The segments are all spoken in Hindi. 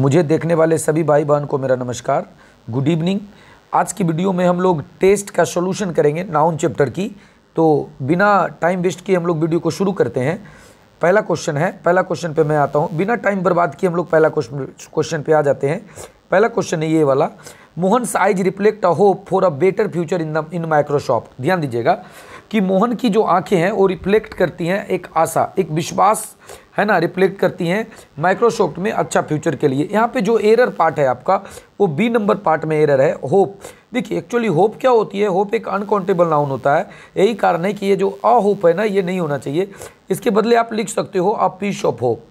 मुझे देखने वाले सभी भाई बहन को मेरा नमस्कार गुड इवनिंग आज की वीडियो में हम लोग टेस्ट का सोल्यूशन करेंगे नाउन चैप्टर की तो बिना टाइम वेस्ट किए हम लोग वीडियो को शुरू करते हैं पहला क्वेश्चन है पहला क्वेश्चन पे मैं आता हूँ बिना टाइम बर्बाद किए हम लोग पहला क्वेश्चन पे आ जाते हैं पहला क्वेश्चन है ये वाला Mohan size reflect a hope for a better future in the in Microsoft ध्यान दीजिएगा कि मोहन की जो आंखें हैं वो रिफ्लेक्ट करती हैं एक आशा एक विश्वास है ना रिफ्लेक्ट करती हैं माइक्रोसॉफ्ट में अच्छा फ्यूचर के लिए यहाँ पे जो एरर पार्ट है आपका वो बी नंबर पार्ट में एरर है होप देखिए एक्चुअली होप क्या होती है होप एक अनकाउंटेबल नाउन होता है यही कारण है कि ये जो अ होप है ना ये नहीं होना चाहिए इसके बदले आप लिख सकते हो अ पीस ऑफ होप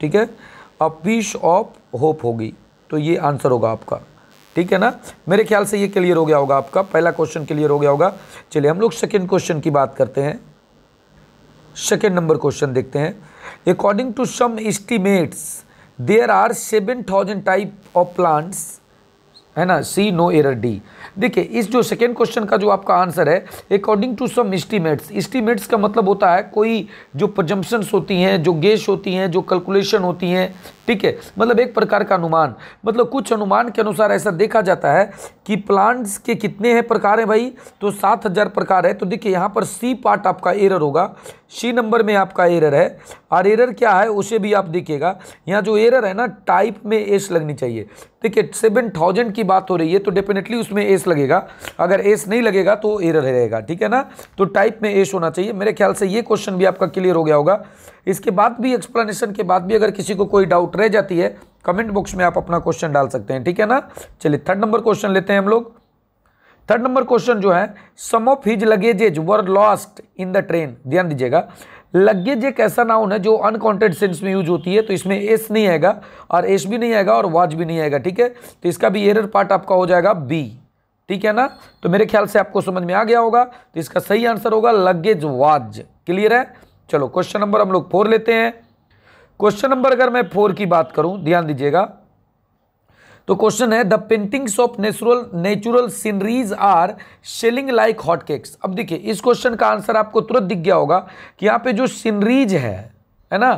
ठीक है अ पीस ऑफ होप होगी तो ये आंसर होगा आपका ठीक है ना मेरे ख्याल से ये क्लियर हो गया होगा आपका पहला क्वेश्चन क्लियर हो गया होगा चलिए हम लोग सेकेंड क्वेश्चन की बात करते हैं सेकेंड नंबर क्वेश्चन देखते हैं according to some estimates there are seven thousand type of plants है ना सी नो एरर डी देखिए इस जो सेकेंड क्वेश्चन का जो आपका आंसर है अकॉर्डिंग टू सम इस्टीमेट्स इस्टीमेट्स का मतलब होता है कोई जो प्रजम्पन्स होती हैं जो गेस होती हैं जो कैलकुलेशन होती हैं ठीक है मतलब एक प्रकार का अनुमान मतलब कुछ अनुमान के अनुसार ऐसा देखा जाता है कि प्लांट्स के कितने हैं प्रकार हैं भाई तो सात हज़ार प्रकार है तो देखिए यहाँ पर सी पार्ट आपका एरर होगा सी नंबर में आपका एरर है और एरर क्या है उसे भी आप देखिएगा यहाँ जो एरर है ना टाइप में एस लगनी चाहिए देखिए सेवन थाउजेंड की की बात हो रही है तो डेफिनेटली उसमें एस लगेगा अगर एस नहीं लगेगा तो एरर रहेगा ठीक है ना तो टाइप में एस होना चाहिए मेरे ख्याल से ये क्वेश्चन भी आपका क्लियर हो गया होगा इसके बाद भी एक्सप्लेनेशन के बाद भी अगर किसी को कोई डाउट रह जाती है कमेंट बॉक्स में आप अपना क्वेश्चन डाल सकते हैं ठीक है ना चलिए थर्ड नंबर क्वेश्चन लेते हैं हम लोग थर्ड नंबर क्वेश्चन जो है some of his luggages were lost in the train ध्यान दीजिएगा लगेज एक ऐसा नाउन है जो अनकाउंटेड सेंस में यूज होती है तो इसमें एस नहीं आएगा और एस भी नहीं आएगा और वाज भी नहीं आएगा ठीक है तो इसका भी एरर पार्ट आपका हो जाएगा बी ठीक है ना तो मेरे ख्याल से आपको समझ में आ गया होगा तो इसका सही आंसर होगा लगेज वाज क्लियर है चलो क्वेश्चन नंबर हम लोग फोर लेते हैं क्वेश्चन नंबर अगर मैं फोर की बात करूं ध्यान दीजिएगा तो क्वेश्चन है the paintings of natural natural sceneries are selling like hot cakes अब देखिए इस क्वेश्चन का आंसर आपको तुरंत दिख गया होगा कि यहाँ पे जो सीनरीज है है ना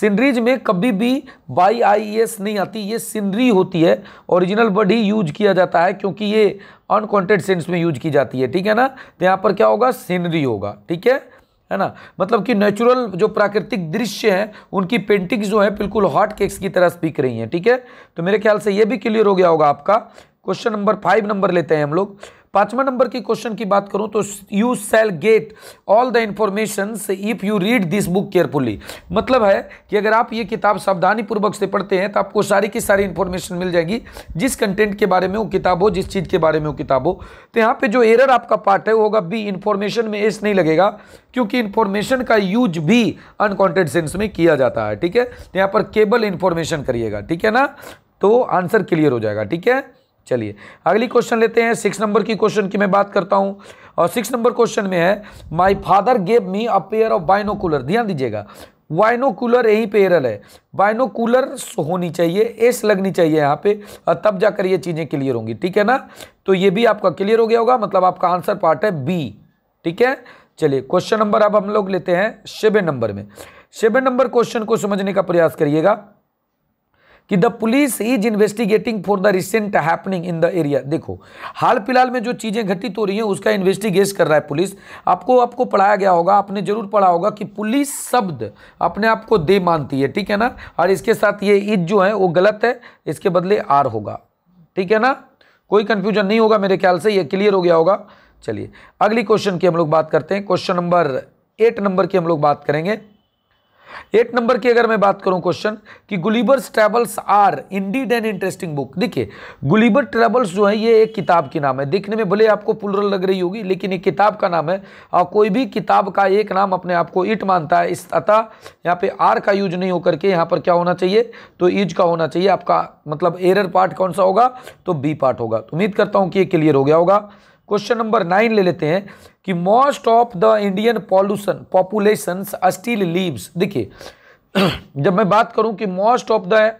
सीनरीज में कभी भी बाई आई एस नहीं आती ये सीनरी होती है ओरिजिनल वर्ड ही यूज किया जाता है क्योंकि ये अनकॉन्टेड सेंस में यूज की जाती है ठीक है ना तो यहाँ पर क्या होगा सीनरी होगा ठीक है है ना मतलब कि नेचुरल जो प्राकृतिक दृश्य है उनकी पेंटिंग्स जो है बिल्कुल हॉट केक्स की तरह स्पीक रही हैं ठीक है तो मेरे ख्याल से ये भी क्लियर हो गया होगा आपका क्वेश्चन नंबर फाइव नंबर लेते हैं हम लोग पांचवा नंबर की क्वेश्चन की बात करूं तो you shall get all the information if you read this book carefully मतलब है कि अगर आप ये किताब सावधानी पूर्वक से पढ़ते हैं तो आपको सारी की सारी इंफॉर्मेशन मिल जाएगी जिस कंटेंट के बारे में वो किताब हो जिस चीज़ के बारे में वो किताब हो तो यहाँ पे जो एरर आपका पार्ट है वो होगा बी इन्फॉर्मेशन में एस नहीं लगेगा क्योंकि इन्फॉर्मेशन का यूज भी अनकॉन्टेड सेंस में किया जाता है ठीक है तो यहाँ पर केबल इन्फॉर्मेशन करिएगा ठीक है ना तो आंसर क्लियर हो जाएगा ठीक है चलिए अगली क्वेश्चन लेते हैं सिक्स नंबर की क्वेश्चन की मैं बात करता हूँ और सिक्स नंबर क्वेश्चन में है my father gave me a pair of binocular ध्यान दीजिएगा वाइनोकुलर यही पेयरल है वाइनोकुलर होनी चाहिए एस लगनी चाहिए यहाँ पे और तब जाकर ये चीज़ें क्लियर होंगी ठीक है ना तो ये भी आपका क्लियर हो गया होगा मतलब आपका आंसर पार्ट है बी ठीक है चलिए क्वेश्चन नंबर अब हम लोग लेते हैं सेवन नंबर में सेवन नंबर क्वेश्चन को समझने का प्रयास करिएगा कि the police is investigating for the recent happening in the area देखो हाल फिलहाल में जो चीज़ें घटित हो रही हैं उसका इन्वेस्टिगेश कर रहा है पुलिस आपको आपको पढ़ाया गया होगा आपने जरूर पढ़ा होगा कि पुलिस शब्द अपने आप को दे मानती है ठीक है ना और इसके साथ ये इज जो है वो गलत है इसके बदले आर होगा ठीक है ना कोई कन्फ्यूजन नहीं होगा मेरे ख्याल से ये क्लियर हो गया होगा चलिए अगली क्वेश्चन की हम लोग बात करते हैं क्वेश्चन नंबर एट नंबर की हम लोग बात करेंगे एट नंबर की अगर मैं बात करूं क्वेश्चन कि Gulliver's travels are indeed an interesting book देखिए गुलीबर ट्रेवल्स जो है ये एक किताब की नाम है देखने में भले आपको पुलरल लग रही होगी लेकिन ये किताब का नाम है और कोई भी किताब का एक नाम अपने आप को इट मानता है इस अतः यहाँ पे आर का यूज नहीं होकर के यहाँ पर क्या होना चाहिए तो ईज का होना चाहिए आपका मतलब एरर पार्ट कौन सा होगा तो बी पार्ट होगा उम्मीद करता हूँ कि ये क्लियर हो गया होगा क्वेश्चन नंबर नाइन ले लेते हैं कि most of the Indian pollution population still lives देखिए जब मैं बात करूं कि most of the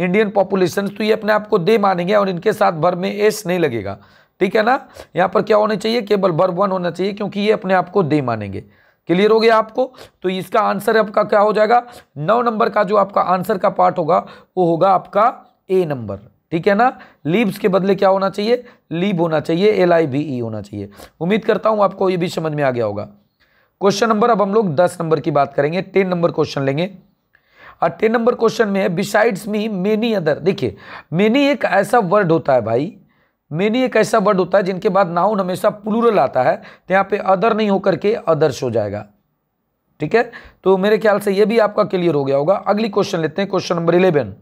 Indian population तो ये अपने आप को दे मानेंगे और इनके साथ भर में एस नहीं लगेगा ठीक है ना यहाँ पर क्या होना चाहिए केवल भर वन होना चाहिए क्योंकि ये अपने आप को दे मानेंगे क्लियर हो गया आपको तो इसका आंसर आपका क्या हो जाएगा नौ नंबर का जो आपका आंसर का पार्ट होगा वो होगा आपका ए नंबर ठीक है ना लीब्स के बदले क्या होना चाहिए लीब होना चाहिए एल आई बी ई होना चाहिए उम्मीद करता हूं आपको ये भी समझ में आ गया होगा क्वेश्चन नंबर अब हम लोग दस नंबर की बात करेंगे टेन नंबर क्वेश्चन लेंगे और टेन नंबर क्वेश्चन में है बिसाइड्स मी मेनी अदर देखिए मेनी एक ऐसा वर्ड होता है भाई मेनी एक ऐसा वर्ड होता है जिनके बाद नाउन हमेशा प्लूरल आता है तो यहाँ पे अदर नहीं होकर के अदर्श हो जाएगा ठीक है तो मेरे ख्याल से ये भी आपका क्लियर हो गया होगा अगली क्वेश्चन लेते हैं question number eleven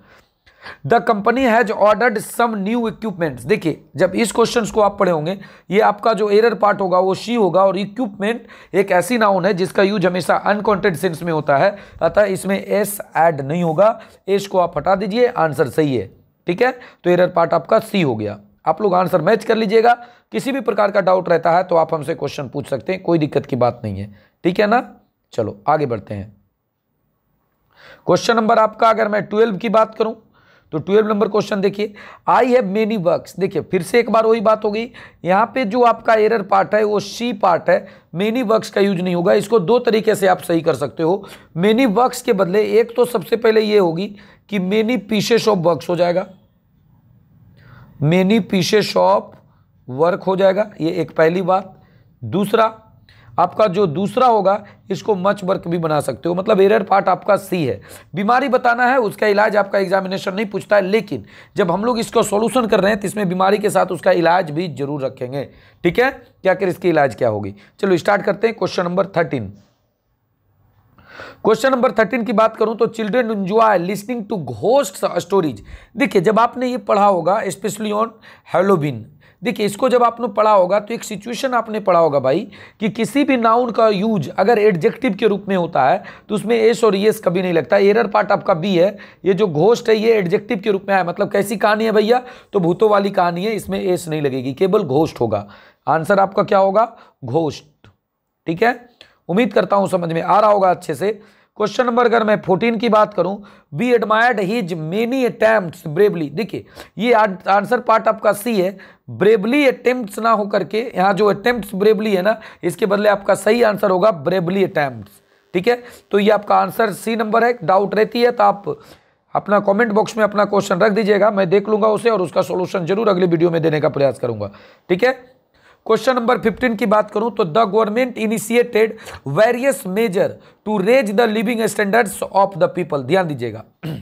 the company has ordered some new equipments देखिए जब इस क्वेश्चन को आप पढ़े होंगे ये आपका जो एरर पार्ट होगा वो शी होगा और इक्विपमेंट एक ऐसी नाउन है जिसका यूज हमेशा अनकॉन्टेड सेंस में होता है अतः इसमें एस एड नहीं होगा एस को आप हटा दीजिए आंसर सही है ठीक है तो एरर पार्ट आपका सी हो गया आप लोग आंसर मैच कर लीजिएगा किसी भी प्रकार का डाउट रहता है तो आप हमसे क्वेश्चन पूछ सकते हैं कोई दिक्कत की बात नहीं है ठीक है ना चलो आगे बढ़ते हैं क्वेश्चन नंबर आपका अगर मैं ट्वेल्व की बात करूं तो ट्वेल्व नंबर क्वेश्चन देखिए आई हैव मेनी वर्क्स देखिए फिर से एक बार वही बात हो गई यहाँ पे जो आपका एरर पार्ट है वो सी पार्ट है मेनी वर्क्स का यूज नहीं होगा इसको दो तरीके से आप सही कर सकते हो मेनी वर्क्स के बदले एक तो सबसे पहले ये होगी कि मेनी पीसेस ऑफ वर्क्स हो जाएगा मेनी पीसेस ऑफ वर्क हो जाएगा ये एक पहली बात दूसरा आपका जो दूसरा होगा इसको मच वर्क भी बना सकते हो मतलब एरर पार्ट आपका सी है बीमारी बताना है उसका इलाज आपका एग्जामिनेशन नहीं पूछता है लेकिन जब हम लोग इसका सॉल्यूशन कर रहे हैं तो इसमें बीमारी के साथ उसका इलाज भी जरूर रखेंगे ठीक है क्या कर इसकी इलाज क्या होगी चलो स्टार्ट करते हैं question number thirteen question number thirteen की बात करूं तो children enjoy listening to ghost stories देखिए जब आपने ये पढ़ा होगा स्पेशली ऑन हेलोबिन देखिए इसको जब आपने पढ़ा होगा तो एक सिचुएशन आपने पढ़ा होगा भाई कि किसी भी नाउन का यूज अगर एडजेक्टिव के रूप में होता है तो उसमें एस और येस कभी नहीं लगता एरर पार्ट आपका बी है ये जो घोष्ट है ये एडजेक्टिव के रूप में आया मतलब कैसी कहानी है भैया तो भूतों वाली कहानी है इसमें एस नहीं लगेगी केवल घोष्ट होगा आंसर आपका क्या होगा घोष्ट ठीक है उम्मीद करता हूँ समझ में आ रहा होगा अच्छे से क्वेश्चन नंबर अगर मैं फोर्टीन की बात करूं B admired his many attempt bravely देखिए ये आंसर पार्ट आपका सी है ब्रेवली अटेम्प्ट ना होकर करके यहाँ जो अटेम्प्ट ब्रेवली है ना इसके बदले आपका सही आंसर होगा ब्रेवली अटैम्प्ट ठीक है तो ये आपका आंसर सी नंबर है डाउट रहती है तो आप अपना कमेंट बॉक्स में अपना क्वेश्चन रख दीजिएगा मैं देख लूंगा उसे और उसका सोल्यूशन जरूर अगले वीडियो में देने का प्रयास करूंगा ठीक है क्वेश्चन नंबर 15 की बात करूं तो the government initiated various measure to raise the living standards of the people ध्यान दीजिएगा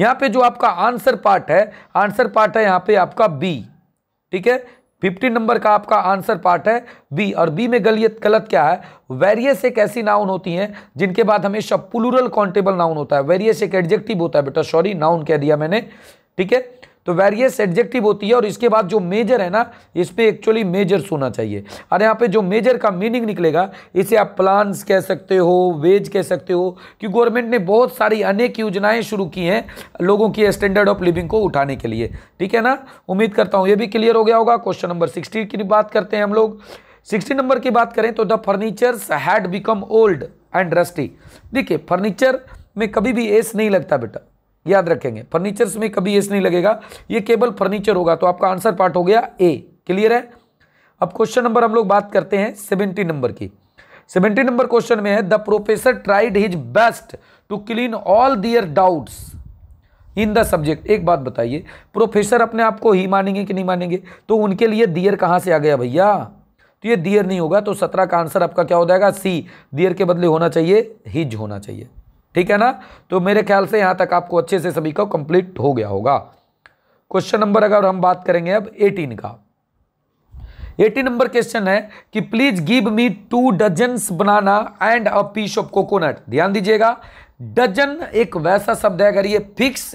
यहां पे जो आपका आंसर पार्ट है आंसर पार्ट है यहां पे आपका बी ठीक है 15 नंबर का आपका आंसर पार्ट है बी और बी में गलियत गलत क्या है वेरियस एक ऐसी नाउन होती हैं जिनके बाद हमेशा पुलुरल काउंटेबल नाउन होता है वेरियस एक एडजेक्टिव होता है बेटा सॉरी नाउन कह दिया मैंने ठीक है तो वेरियस एडजेक्टिव होती है और इसके बाद जो मेजर है ना इस पर एक्चुअली मेजर्स होना चाहिए और यहाँ पे जो मेजर का मीनिंग निकलेगा इसे आप प्लान्स कह सकते हो वेज कह सकते हो कि गवर्नमेंट ने बहुत सारी अनेक योजनाएं शुरू की हैं लोगों की स्टैंडर्ड ऑफ लिविंग को उठाने के लिए ठीक है ना उम्मीद करता हूँ ये भी क्लियर हो गया होगा क्वेश्चन नंबर सिक्सटी की बात करते हैं हम लोग सिक्सटी नंबर की बात करें तो the furnitures had become old and rusty देखिए फर्नीचर में कभी भी एस नहीं लगता बेटा याद रखेंगे फर्नीचर्स में कभी एस नहीं लगेगा ये केवल फर्नीचर होगा तो आपका आंसर पार्ट हो गया ए क्लियर है अब क्वेश्चन नंबर हम लोग बात करते हैं सेवेंटी नंबर की सेवेंटी नंबर क्वेश्चन में है the professor tried his best to clean all their doubts in the subject एक बात बताइए प्रोफेसर अपने आप को ही मानेंगे कि नहीं मानेंगे तो उनके लिए दियर कहाँ से आ गया भैया तो ये दियर नहीं होगा तो सत्रह का आंसर आपका क्या हो जाएगा सी दियर के बदले होना चाहिए हिज होना चाहिए ठीक है ना तो मेरे ख्याल से यहां तक आपको अच्छे से सभी का कंप्लीट हो गया होगा क्वेश्चन नंबर अगर हम बात करेंगे अब 18 का 18 नंबर क्वेश्चन है कि please give me two dozen banana and a piece of coconut ध्यान दीजिएगा डजन एक वैसा शब्द है अगर ये फिक्स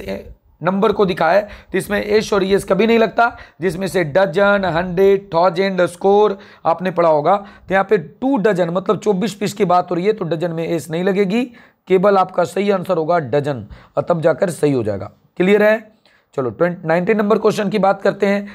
नंबर को दिखाए तो इसमें एस और ये e कभी नहीं लगता जिसमें से डजन हंड्रेड थाउजेंड स्कोर आपने पढ़ा होगा तो यहाँ पे टू डजन मतलब चौबीस पीस की बात हो रही है तो डजन में एस नहीं लगेगी केवल आपका सही आंसर होगा डजन और तब जाकर सही हो जाएगा क्लियर है चलो ट्वेंटी नाइनटीन नंबर क्वेश्चन की बात करते हैं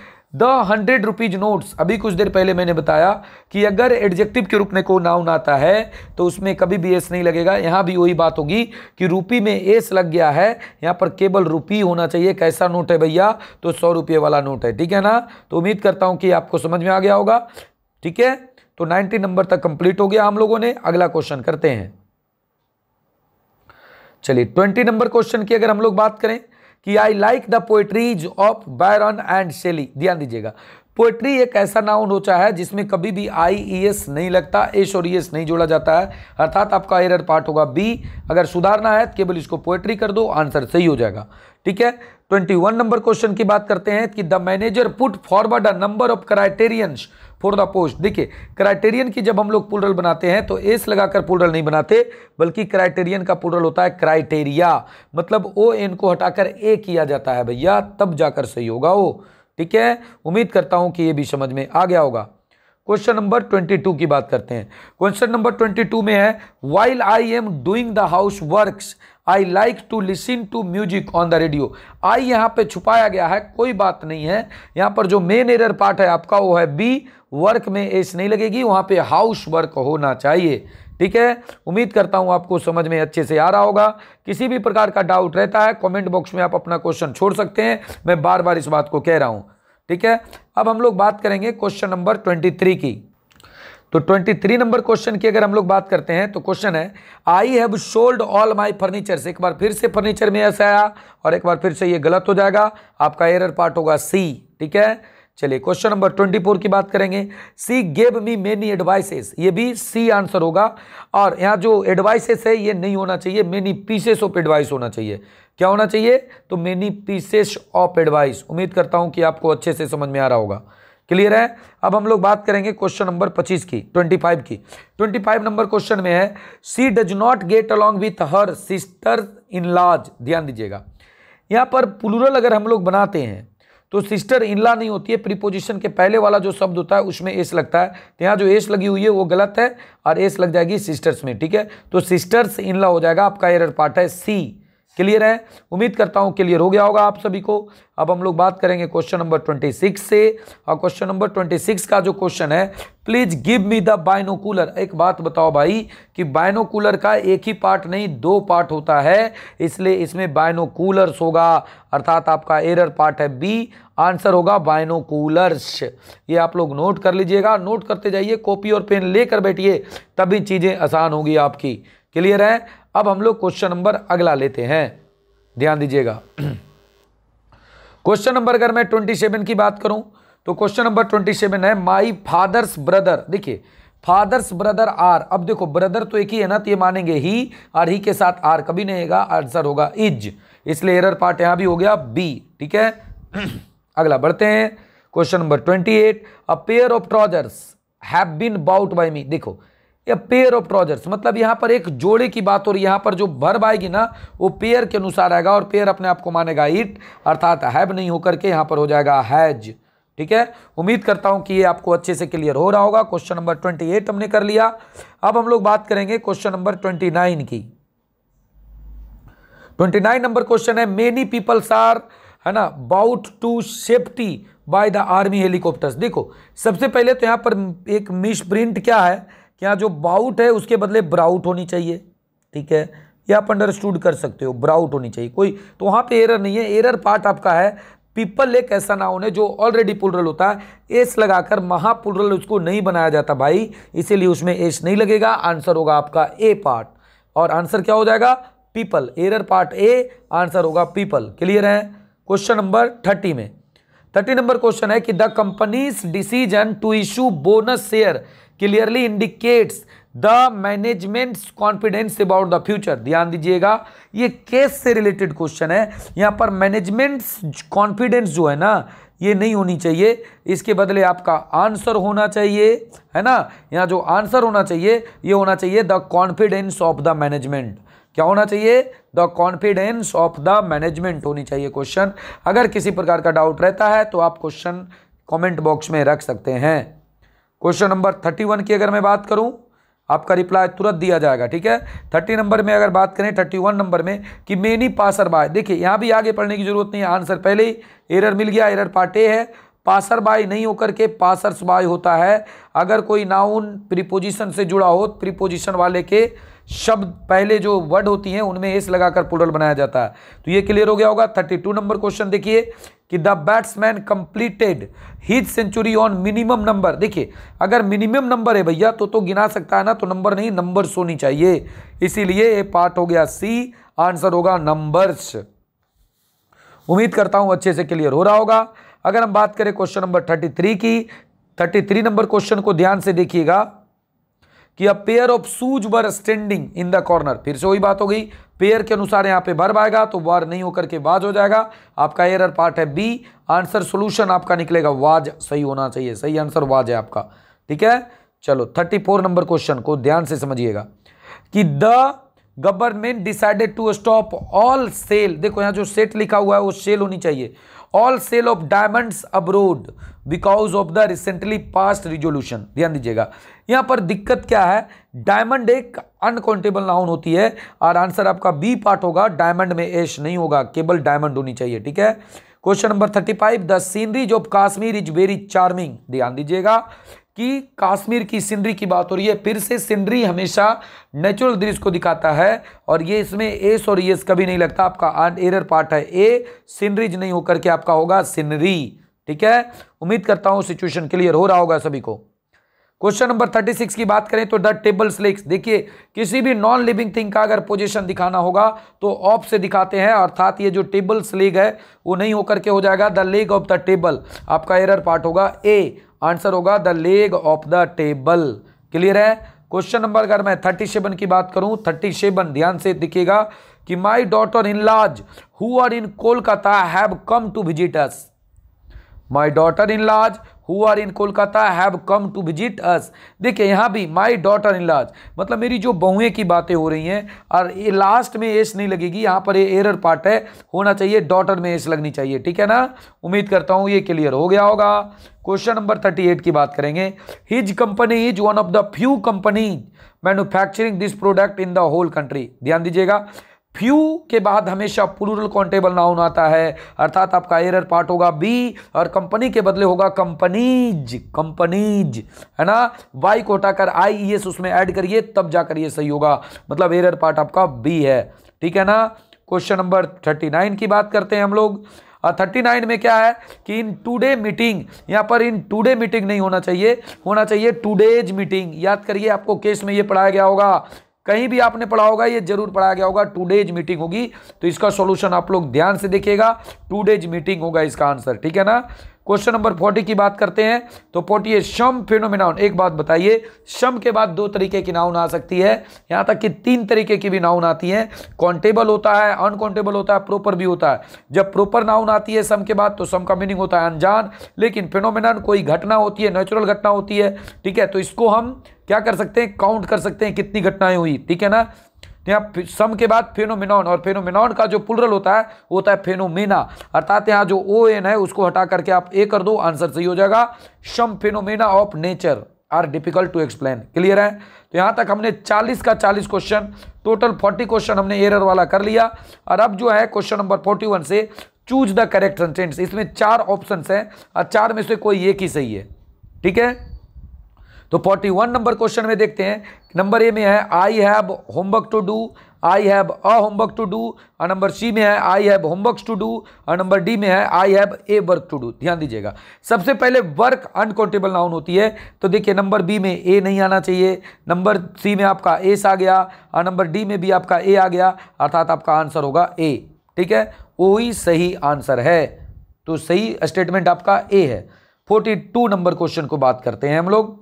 द हंड्रेड रुपीज नोट्स अभी कुछ देर पहले मैंने बताया कि अगर एडजेक्टिव के रूप में को नाउन आता है तो उसमें कभी भी एस नहीं लगेगा यहाँ भी वही बात होगी कि रूपी में एस लग गया है यहाँ पर केवल रूपी होना चाहिए कैसा नोट है भैया तो सौ रुपये वाला नोट है ठीक है ना तो उम्मीद करता हूँ कि आपको समझ में आ गया होगा ठीक है तो नाइन्टी नंबर तक कंप्लीट हो गया हम लोगों ने अगला क्वेश्चन करते हैं चलिए ट्वेंटी नंबर क्वेश्चन की अगर हम लोग बात करें कि I like the poetries of Byron and Shelley ध्यान दीजिएगा पोएट्री एक ऐसा नाउन होता है जिसमें कभी भी आई ई एस नहीं लगता एस और ई e, एस नहीं जोड़ा जाता है अर्थात आपका एरर पार्ट होगा बी अगर सुधारना है केवल इसको पोएट्री कर दो आंसर सही हो जाएगा ठीक है ट्वेंटी वन नंबर क्वेश्चन की बात करते हैं कि the manager put forward a number of criterions for the post देखिए क्राइटेरियन की जब हम लोग पुलरल बनाते हैं तो एस लगाकर पुलरल नहीं बनाते बल्कि क्राइटेरियन का पुलरल होता है क्राइटेरिया मतलब ओ एन को हटाकर ए किया जाता है भैया तब जाकर सही होगा वो ठीक है उम्मीद करता हूं कि ये भी समझ में आ गया होगा क्वेश्चन नंबर ट्वेंटी टू की बात करते हैं क्वेश्चन नंबर ट्वेंटी टू में है while I am doing the house works I like to listen to music on the radio I यहां पे छुपाया गया है कोई बात नहीं है यहां पर जो मेन एरर पार्ट है आपका वो है बी वर्क में एस नहीं लगेगी वहाँ पे हाउस वर्क होना चाहिए ठीक है उम्मीद करता हूँ आपको समझ में अच्छे से आ रहा होगा किसी भी प्रकार का डाउट रहता है कमेंट बॉक्स में आप अपना क्वेश्चन छोड़ सकते हैं मैं बार बार इस बात को कह रहा हूँ ठीक है अब हम लोग बात करेंगे क्वेश्चन नंबर ट्वेंटी थ्री की तो 23 नंबर क्वेश्चन की अगर हम लोग बात करते हैं तो क्वेश्चन है I have sold all my furniture एक बार फिर से फर्नीचर में ऐसा आया और एक बार फिर से ये गलत हो जाएगा आपका एरर पार्ट होगा सी ठीक है चलिए क्वेश्चन नंबर ट्वेंटी फोर की बात करेंगे she gave me many advices ये भी सी आंसर होगा और यहाँ जो एडवाइसेस है ये नहीं होना चाहिए मेनी पीसेस ऑफ एडवाइस होना चाहिए क्या होना चाहिए तो मेनी पीसेस ऑफ एडवाइस उम्मीद करता हूँ कि आपको अच्छे से समझ में आ रहा होगा क्लियर है अब हम लोग बात करेंगे क्वेश्चन नंबर 25 की 25 की 25 नंबर क्वेश्चन में है she does not get along with her sister in law ध्यान दीजिएगा यहाँ पर पुलुरल अगर हम लोग बनाते हैं तो सिस्टर इनला नहीं होती है प्रीपोजिशन के पहले वाला जो शब्द होता है उसमें एस लगता है तो यहाँ जो एस लगी हुई है वो गलत है और एस लग जाएगी सिस्टर्स में ठीक है तो सिस्टर्स इनला हो जाएगा आपका एरर पार्ट है सी क्लियर है उम्मीद करता हूँ क्लियर हो गया होगा आप सभी को अब हम लोग बात करेंगे क्वेश्चन नंबर ट्वेंटी सिक्स से और क्वेश्चन नंबर ट्वेंटी सिक्स का जो क्वेश्चन है please give me the binocular एक बात बताओ भाई कि बायनोकूलर का एक ही पार्ट नहीं दो पार्ट होता है इसलिए इसमें बायनोकूलर्स होगा अर्थात आपका एरर पार्ट है बी आंसर होगा बायनोकूलर्स ये आप लोग नोट कर लीजिएगा नोट करते जाइए कॉपी और पेन लेकर बैठिए तभी चीज़ें आसान होगी आपकी क्लियर है अब हम लोग क्वेश्चन नंबर अगला लेते हैं ध्यान दीजिएगा क्वेश्चन नंबर अगर मैं ट्वेंटी सेवन की बात करूं तो क्वेश्चन नंबर ट्वेंटी सेवन है माई फादर्स ब्रदर देखिए फादर्स ब्रदर आर अब देखो ब्रदर तो एक ही है ना तो ये मानेंगे ही और ही के साथ आर कभी नहीं आएगा आंसर होगा इज इसलिए एरर पार्ट यहां भी हो गया बी ठीक है अगला बढ़ते हैं question number twenty eight a pair of trousers have been bought by me देखो या पेयर ऑफ ट्राउजर्स मतलब यहाँ पर एक जोड़े की बात और यहां यहाँ पर जो भर आएगी ना वो पेयर के अनुसार आएगा और पेयर अपने आप को मानेगा इट अर्थात हैब नहीं होकर के यहाँ पर हो जाएगा हैज ठीक है उम्मीद करता हूँ कि ये आपको अच्छे से क्लियर हो रहा होगा क्वेश्चन नंबर ट्वेंटी एट हमने कर लिया अब हम लोग बात करेंगे क्वेश्चन नंबर ट्वेंटी नाइन की ट्वेंटी नाइन नंबर क्वेश्चन है मेनी पीपल्स आर है ना brought to safety by the army helicopters देखो सबसे पहले तो यहाँ पर एक मिस प्रिंट क्या है यहाँ जो बाउट है उसके बदले ब्राउट होनी चाहिए ठीक है या आप अंडरस्टूड कर सकते हो ब्राउट होनी चाहिए कोई तो वहाँ पे एरर नहीं है एरर पार्ट आपका है पीपल एक ऐसा ना होने जो ऑलरेडी पुलरल होता है एस लगाकर महापुलरल उसको नहीं बनाया जाता भाई इसीलिए उसमें एस नहीं लगेगा आंसर होगा आपका ए पार्ट और आंसर क्या हो जाएगा people error part A answer होगा पीपल क्लियर है क्वेश्चन नंबर थर्टी में थर्टी नंबर क्वेश्चन है कि the company's decision to issue bonus share clearly indicates the management confidence about the future ध्यान दीजिएगा ये केस से रिलेटेड क्वेश्चन है यहाँ पर मैनेजमेंट कॉन्फिडेंस जो है ना ये नहीं होनी चाहिए इसके बदले आपका आंसर होना चाहिए है ना यहाँ जो आंसर होना चाहिए ये होना चाहिए the confidence of the management क्या होना चाहिए the confidence of the management होनी चाहिए क्वेश्चन अगर किसी प्रकार का डाउट रहता है तो आप क्वेश्चन कमेंट बॉक्स में रख सकते हैं क्वेश्चन नंबर थर्टी वन की अगर मैं बात करूं आपका रिप्लाई तुरंत दिया जाएगा ठीक है थर्टी नंबर में अगर बात करें थर्टी वन नंबर में कि मेनी पासर बाय देखिए यहाँ भी आगे पढ़ने की जरूरत नहीं है आंसर पहले ही एरर मिल गया एरर पार्ट ए है पासर बाय नहीं होकर के पासर्स बाय होता है अगर कोई नाउन प्रीपोजिशन से जुड़ा हो प्रीपोजिशन वाले के शब्द पहले जो वर्ड होती हैं उनमें एस लगाकर पुडल बनाया जाता है तो ये क्लियर हो गया होगा थर्टी टू नंबर क्वेश्चन देखिए कि the batsman completed his century on minimum number देखिए अगर मिनिमम नंबर है भैया तो तो गिना सकता है ना तो नंबर नहीं नंबर होनी चाहिए इसीलिए ये पार्ट हो गया सी आंसर होगा नंबर्स उम्मीद करता हूं अच्छे से क्लियर हो रहा होगा अगर हम बात करें क्वेश्चन नंबर थर्टी थ्री की थर्टी थ्री नंबर क्वेश्चन को ध्यान से देखिएगा कि pair of shoes were standing in the corner फिर से वही बात हो गई पेयर के अनुसार यहां पे वर्ब आएगा तो वर नहीं होकर के वाज हो जाएगा आपका एरर पार्ट है बी आंसर सोल्यूशन आपका निकलेगा वाज सही होना चाहिए सही आंसर वाज है आपका ठीक है चलो थर्टी फोर नंबर क्वेश्चन को ध्यान से समझिएगा कि the government decided to stop all sale देखो यहां जो सेट लिखा हुआ है वो सेल होनी चाहिए all sale of diamonds abroad because of the recently passed resolution ध्यान दीजिएगा यहां पर दिक्कत क्या है डायमंड एक अनकाउंटेबल नाउन होती है और आंसर आपका बी पार्ट होगा डायमंड में एश नहीं होगा केवल डायमंड होनी चाहिए ठीक है question number thirty five the sceneries of Kashmir is very charming ध्यान दीजिएगा कि काश्मीर की सिनरी की बात हो रही है फिर से सिनरी हमेशा नेचुरल दृश्य को दिखाता है और ये इसमें एस और यस कभी नहीं लगता आपका एरर पार्ट है ए सिनरीज नहीं होकर के आपका होगा सीनरी ठीक है उम्मीद करता हूँ सिचुएशन क्लियर हो रहा होगा सभी को क्वेश्चन नंबर थर्टी सिक्स की बात करें तो द टेबल स्लेक्स देखिए किसी भी नॉन लिविंग थिंग का अगर पोजीशन दिखाना होगा तो ऑफ से दिखाते हैं अर्थात ये जो टेबल लेग है वो नहीं होकर के हो जाएगा the leg of the table आपका एरर पार्ट होगा ए आंसर होगा the leg of the table clear है क्वेश्चन नंबर अगर मैं थर्टी सेवन की बात करूं थर्टी सेवन ध्यान से दिखेगा कि माई daughter in law who are in Kolkata have come to visit us my daughter in law who are in Kolkata have come to visit us देखिए यहाँ भी माई डॉटर इन लाज मतलब मेरी जो बहुएँ की बातें हो रही हैं और ये लास्ट में एस नहीं लगेगी यहाँ पर ये एरर पार्ट है होना चाहिए डॉटर में एस लगनी चाहिए ठीक है ना उम्मीद करता हूँ ये क्लियर हो गया होगा क्वेश्चन नंबर थर्टी एट की बात करेंगे his company is one of the few company manufacturing this product in the whole country ध्यान दीजिएगा फ्यू के बाद हमेशा प्लूरल कॉन्टेबल नाउन आता है अर्थात आपका एरर पार्ट होगा बी और कंपनी के बदले होगा कंपनीज कंपनीज है ना वाई को हटाकर आई ई एस उसमें ऐड करिए तब जाकर ये सही होगा मतलब एरर पार्ट आपका बी है ठीक है ना क्वेश्चन नंबर थर्टी नाइन की बात करते हैं हम लोग और थर्टी नाइन में क्या है कि इन टूडे मीटिंग यहाँ पर इन टूडे मीटिंग नहीं होना चाहिए होना चाहिए टूडेज मीटिंग याद करिए आपको केस में ये पढ़ाया गया होगा कहीं भी आपने पढ़ा होगा ये जरूर पढ़ाया गया होगा टू डेज मीटिंग होगी तो इसका सॉल्यूशन आप लोग ध्यान से देखिएगा टू डेज मीटिंग होगा इसका आंसर ठीक है ना क्वेश्चन नंबर फोर्टी की बात करते हैं तो फोर्टी है शम फिनोमिनाउन एक बात बताइए शम के बाद दो तरीके की नाउन आ सकती है यहाँ तक कि तीन तरीके की भी नाउन आती है कॉन्टेबल होता है अनकाउंटेबल होता है प्रॉपर भी होता है जब प्रॉपर नाउन आती है सम के बाद तो सम का मीनिंग होता है अनजान लेकिन फिनोमिनान कोई घटना होती है नेचुरल घटना होती है ठीक है तो इसको हम क्या कर सकते हैं काउंट कर सकते हैं कितनी घटनाएं हुई ठीक है ना यहाँ सम के बाद फेनोमिनॉन और फेनोमिनॉन का जो पुलरल होता है वो होता है फेनोमेना अर्थात यहाँ जो ओ एन है उसको हटा करके आप ए कर दो आंसर सही हो जाएगा some phenomena of nature are difficult to explain clear है तो यहाँ तक हमने 40 का 40 क्वेश्चन टोटल 40 क्वेश्चन हमने एरर वाला कर लिया और अब जो है क्वेश्चन नंबर फोर्टी से चूज द करेक्ट सेंटेंस इसमें चार ऑप्शन है और चार में से कोई एक ही सही है ठीक है तो 41 नंबर क्वेश्चन में देखते हैं नंबर ए में है I have homework to do I have a homework to do और नंबर सी में है I have homework to do और नंबर डी में है I have a work to do ध्यान दीजिएगा सबसे पहले वर्क अनकाउंटेबल नाउन होती है तो देखिए नंबर बी में ए नहीं आना चाहिए नंबर सी में आपका एस आ गया और नंबर डी में भी आपका ए आ गया अर्थात आपका आंसर होगा ए ठीक है वही सही आंसर है तो सही स्टेटमेंट आपका ए है फोर्टी टू नंबर क्वेश्चन को बात करते हैं हम लोग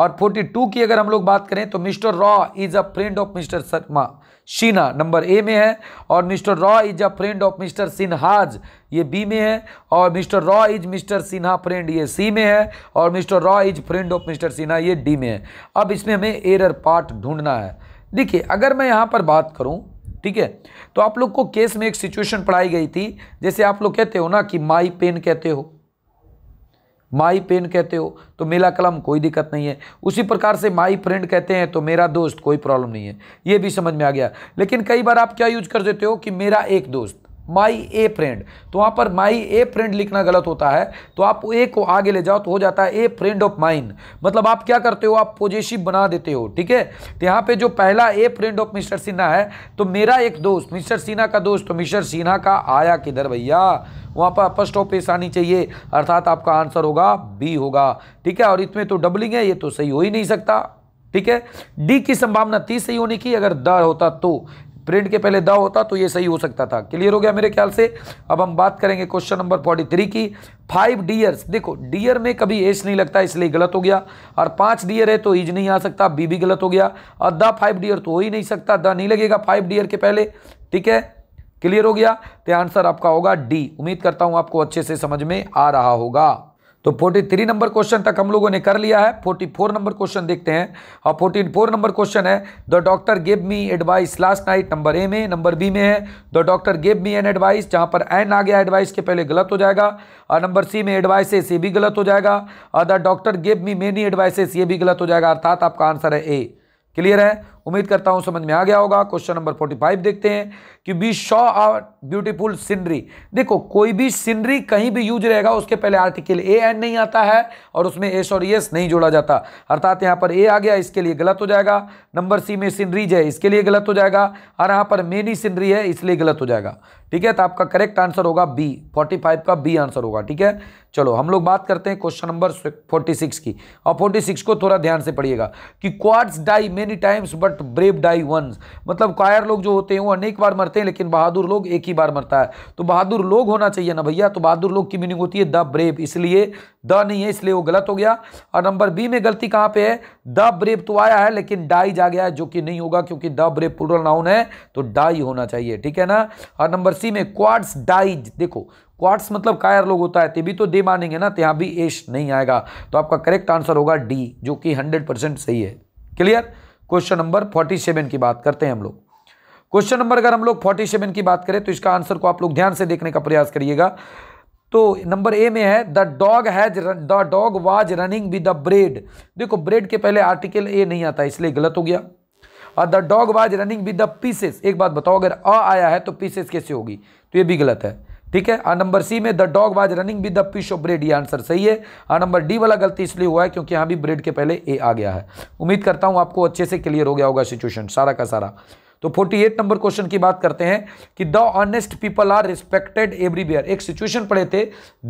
और 42 की अगर हम लोग बात करें तो mister Rao is a friend of mister Sharma शीना नंबर ए में है और mister Rao is a friend of mister Sinha's ये बी में है और mister Rao is mister Sinha friend ये सी में है और mister Rao is friend of mister Sinha ये डी में है अब इसमें हमें एरर पार्ट ढूंढना है देखिए अगर मैं यहाँ पर बात करूँ ठीक है तो आप लोग को केस में एक सिचुएशन पढ़ाई गई थी जैसे आप लोग कहते हो ना कि माई पेन कहते हो माई पेन कहते हो तो मेला कलम कोई दिक्कत नहीं है उसी प्रकार से माई फ्रेंड कहते हैं तो मेरा दोस्त कोई प्रॉब्लम नहीं है ये भी समझ में आ गया लेकिन कई बार आप क्या यूज कर देते हो कि मेरा एक दोस्त माई ए फ्रेंड तो वहाँ पर माई ए फ्रेंड लिखना गलत होता है तो आप ए को आगे ले जाओ तो हो जाता है ए फ्रेंड ऑफ माइन मतलब आप क्या करते हो आप पोजेसिव बना देते हो ठीक है तो यहाँ पे जो पहला a friend of mister Sinha है तो मेरा एक दोस्त मिस्टर सिन्हा का दोस्त तो मिस्टर सिन्हा का आया किधर भैया वहाँ पर फर्स्ट स्टॉपेज आनी चाहिए अर्थात आपका आंसर होगा बी होगा ठीक है और इसमें तो डबलिंग है ये तो सही हो ही नहीं सकता ठीक है डी की संभावना तीस सही होने की अगर द होता तो प्रिंट के पहले द होता तो ये सही हो सकता था क्लियर हो गया मेरे ख्याल से अब हम बात करेंगे क्वेश्चन नंबर फोर्टी थ्री की फाइव डियर्स देखो डियर में कभी एस नहीं लगता इसलिए गलत हो गया और पांच डियर है तो इज नहीं आ सकता बी भी गलत हो गया और द फाइव डियर तो हो ही नहीं सकता द नहीं लगेगा फाइव डियर के पहले ठीक है क्लियर हो गया तो आंसर आपका होगा डी उम्मीद करता हूं आपको अच्छे से समझ में आ रहा होगा तो 43 नंबर क्वेश्चन तक हम लोगों ने कर लिया है 44 नंबर क्वेश्चन देखते हैं और 44 नंबर क्वेश्चन है the doctor gave me advice last night number A में नंबर बी में है the doctor gave me an advice जहां पर एन आ गया एडवाइस के पहले गलत हो जाएगा और नंबर सी में एडवाइस है भी गलत हो जाएगा और the doctor gave me many advices ये भी गलत हो जाएगा अर्थात आपका आंसर है ए क्लियर है उम्मीद करता हूं समझ में आ गया होगा क्वेश्चन नंबर फोर्टी फाइव देखते हैं कि बी शॉ आर ब्यूटीफुल सिनरी देखो कोई भी सिनरी कहीं भी यूज रहेगा उसके पहले आर्टिकल ए एन नहीं आता है और उसमें एस और एस नहीं जोड़ा जाता अर्थात यहां पर ए आ गया इसके लिए गलत हो जाएगा नंबर सी में सिनरीज है इसके लिए गलत हो जाएगा और यहां पर मेनी सिनरी है इसलिए गलत हो जाएगा ठीक है तो आपका करेक्ट आंसर होगा बी फोर्टी फाइव का बी आंसर होगा ठीक है चलो हम लोग बात करते हैं क्वेश्चन नंबर फोर्टी सिक्स की और फोर्टी सिक्स को थोड़ा ध्यान से पढ़िएगा कि cowards die many times but but brave die once मतलब कायर लोग जो होते हैं वो अनेक बार मरते हैं लेकिन बहादुर लोग एक ही बार मरता है तो बहादुर लोग होना चाहिए ना भैया तो बहादुर लोग की मीनिंग होती है द ब्रेव इसलिए द नहीं है इसलिए वो गलत हो गया और नंबर बी में गलती कहाँ पे है द ब्रेव तो आया है लेकिन डाई जा गया है जो कि नहीं होगा क्योंकि द ब्रेव पुरल नाउन है तो डाई होना चाहिए ठीक है ना और नंबर सी में क्वाड्स डाइज देखो क्वाड्स मतलब कायर लोग होता है तभी तो दे मानेंगे ना तो यहाँ भी एश नहीं आएगा तो आपका करेक्ट आंसर होगा डी जो कि हंड्रेड सही है clear question number forty seven की बात करते हैं हम लोग क्वेश्चन नंबर अगर हम लोग फोर्टी सेवन की बात करें तो इसका आंसर को आप लोग ध्यान से देखने का प्रयास करिएगा तो नंबर ए में है the dog has the dog was running with the bread देखो ब्रेड के पहले आर्टिकल ए नहीं आता इसलिए गलत हो गया और the dog was running with the pieces एक बात बताओ अगर अ आया है तो पीसेस कैसे होगी तो ये भी गलत है ठीक है आ नंबर सी में the dog was running with the piece of bread ये आंसर सही है आ नंबर डी वाला गलती इसलिए हुआ है क्योंकि यहाँ भी ब्रेड के पहले ए आ गया है उम्मीद करता हूँ आपको अच्छे से क्लियर हो गया होगा सिचुएशन सारा का सारा तो 48 नंबर क्वेश्चन की बात करते हैं कि the honest people are respected everywhere एक सिचुएशन पढ़े थे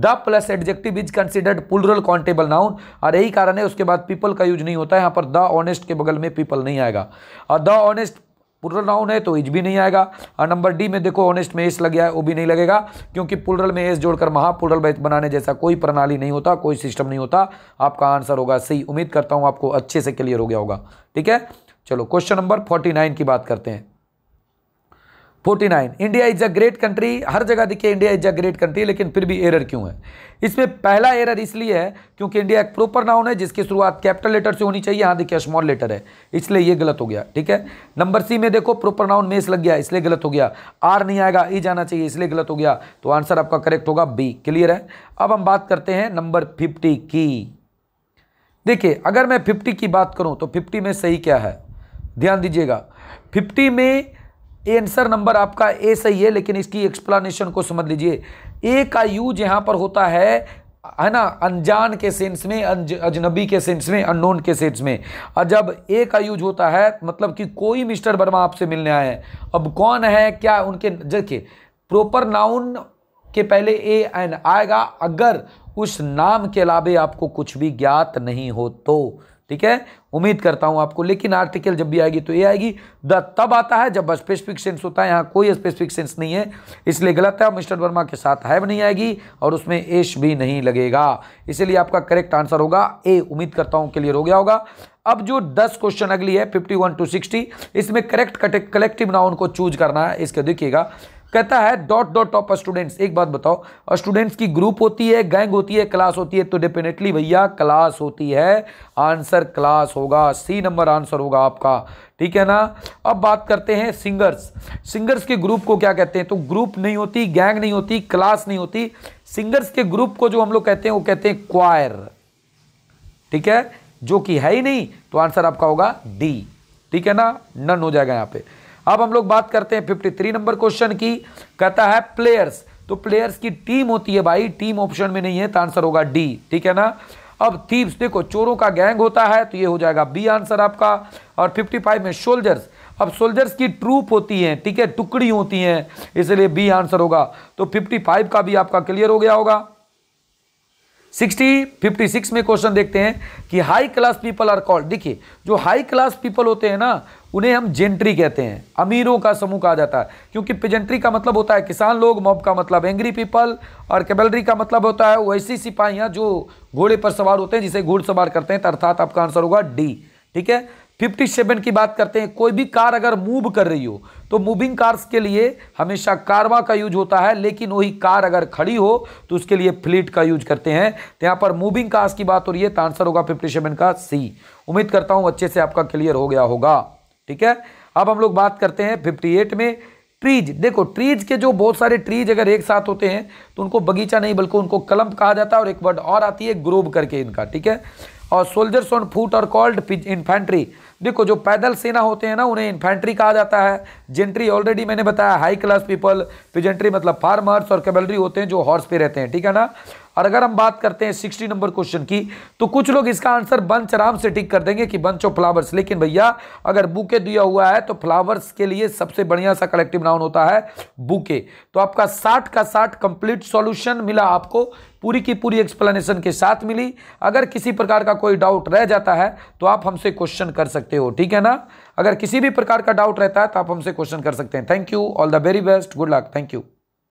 the plus adjective is considered plural countable noun और यही कारण है उसके बाद पीपल का यूज नहीं होता है यहां पर द ऑनेस्ट के बगल में पीपल नहीं आएगा और द ऑनेस्ट पुलरल नाउन है तो इज भी नहीं आएगा और नंबर डी में देखो ऑनेस्ट में एस लग गया है वो भी नहीं लगेगा क्योंकि पुलरल में एस जोड़कर महापुलरल बनाने जैसा कोई प्रणाली नहीं होता कोई सिस्टम नहीं होता आपका आंसर होगा सही उम्मीद करता हूँ आपको अच्छे से क्लियर हो गया होगा ठीक है चलो क्वेश्चन नंबर फोर्टी नाइन की बात करते हैं 49 India is a great country हर जगह देखिए India is a great country लेकिन फिर भी एरर क्यों है इसमें पहला एरर इसलिए है क्योंकि इंडिया एक प्रॉपर नाउन है जिसकी शुरुआत कैपिटल लेटर से होनी चाहिए यहाँ देखिए स्मॉल लेटर है इसलिए ये गलत हो गया ठीक है नंबर सी में देखो प्रॉपर नाउन मेस लग गया इसलिए गलत हो गया आर नहीं आएगा ई e जाना चाहिए इसलिए गलत हो गया तो आंसर आपका करेक्ट होगा बी क्लियर है अब हम बात करते हैं नंबर फिफ्टी की देखिए अगर मैं फिफ्टी की बात करूँ तो फिफ्टी में सही क्या है ध्यान दीजिएगा फिफ्टी में एंसर नंबर आपका ए सही है लेकिन इसकी एक्सप्लानेशन को समझ लीजिए ए का यूज यहाँ पर होता है है ना अनजान के सेंस में अजनबी के सेंस में अननोन के सेंस में और जब ए का यूज होता है मतलब कि कोई मिस्टर वर्मा आपसे मिलने आए हैं अब कौन है क्या उनके देखिए प्रॉपर नाउन के पहले ए एन आएगा अगर उस नाम के अलावे आपको कुछ भी ज्ञात नहीं हो तो ठीक है उम्मीद करता हूं आपको लेकिन आर्टिकल जब भी आएगी तो ये आएगी द तब आता है जब स्पेसिफिक सेंस होता है यहाँ कोई स्पेसिफिक सेंस नहीं है इसलिए गलत है मिस्टर वर्मा के साथ हैव नहीं आएगी और उसमें एश भी नहीं लगेगा इसीलिए आपका करेक्ट आंसर होगा ए उम्मीद करता हूँ क्लियर हो गया होगा अब जो 10 क्वेश्चन अगली है 51 टू 60 इसमें करेक्ट कलेक्टिव नाउन को चूज करना है इसके देखिएगा कहता है डॉट डॉट ऑफ स्टूडेंट्स एक बात बताओ स्टूडेंट्स की ग्रुप होती है गैंग होती है क्लास होती है तो डेफिनेटली भैया क्लास होती है आंसर क्लास होगा सी नंबर आंसर होगा आपका ठीक है ना अब बात करते हैं सिंगर्स सिंगर्स के ग्रुप को क्या कहते हैं तो ग्रुप नहीं होती गैंग नहीं होती क्लास नहीं होती सिंगर्स के ग्रुप को जो हम लोग कहते हैं वो कहते हैं क्वायर ठीक है जो कि है ही नहीं तो आंसर आपका होगा डी ठीक है ना नन हो जाएगा यहां पर अब हम लोग बात करते हैं फिफ्टी थ्री नंबर क्वेश्चन की कहता है प्लेयर्स तो प्लेयर्स की टीम होती है भाई टीम ऑप्शन में नहीं है तो आंसर होगा डी ठीक है ना अब थीप्स देखो चोरों का गैंग होता है तो ये हो जाएगा बी आंसर आपका और 55 में सोल्जर्स अब सोल्जर्स की ट्रूप होती हैं ठीक है टुकड़ी होती हैं इसलिए बी आंसर होगा तो 55 का भी आपका क्लियर हो गया होगा सिक्सटी फिफ्टी सिक्स में क्वेश्चन देखते हैं कि high class people are called देखिए जो हाई क्लास पीपल होते हैं ना उन्हें हम जेंट्री कहते हैं अमीरों का समूह कहा जाता है क्योंकि पेजेंट्री का मतलब होता है किसान लोग मॉब का मतलब एंग्री पीपल और कैबलरी का मतलब होता है वैसी सिपाहियाँ जो घोड़े पर सवार होते हैं जिसे घोड़ सवार करते हैं तो अर्थात आपका आंसर होगा डी ठीक है 57 की बात करते हैं कोई भी कार अगर मूव कर रही हो तो मूविंग कार्स के लिए हमेशा कारवा का यूज होता है लेकिन वही कार अगर खड़ी हो तो उसके लिए फ्लीट का यूज करते हैं तो यहाँ पर मूविंग कार्स की बात हो रही है तो आंसर होगा 57 का सी उम्मीद करता हूँ अच्छे से आपका क्लियर हो गया होगा ठीक है अब हम लोग बात करते हैं एट में ट्रीज देखो ट्रीज के जो बहुत सारे ट्रीज अगर एक साथ होते हैं तो उनको बगीचा नहीं बल्कि उनको कलम कहा जाता है और एक वर्ड और आती है ग्रोव करके इनका ठीक है और सोल्जर्स ऑन फूट और कॉल्ड इन्फेंट्री देखो जो पैदल सेना होते हैं ना उन्हें इन्फेंट्री कहा जाता है जेंट्री ऑलरेडी मैंने बताया हाई क्लास पीपल पिजेंट्री मतलब फार्मर्स और कैबलरी होते हैं जो हॉर्स पे रहते हैं ठीक है ना और अगर हम बात करते हैं सिक्सटी नंबर क्वेश्चन की तो कुछ लोग इसका आंसर बंच आराम से टिक कर देंगे कि बंच ऑफ फ्लावर्स लेकिन भैया अगर बुके दिया हुआ है तो फ्लावर्स के लिए सबसे बढ़िया सा कलेक्टिव नाउन होता है बुके तो आपका साठ का साठ कंप्लीट सॉल्यूशन मिला आपको पूरी की पूरी एक्सप्लेनेशन के साथ मिली अगर किसी प्रकार का कोई डाउट रह जाता है तो आप हमसे क्वेश्चन कर सकते हो ठीक है ना अगर किसी भी प्रकार का डाउट रहता है तो आप हमसे क्वेश्चन कर सकते हैं thank you all the very best good luck thank you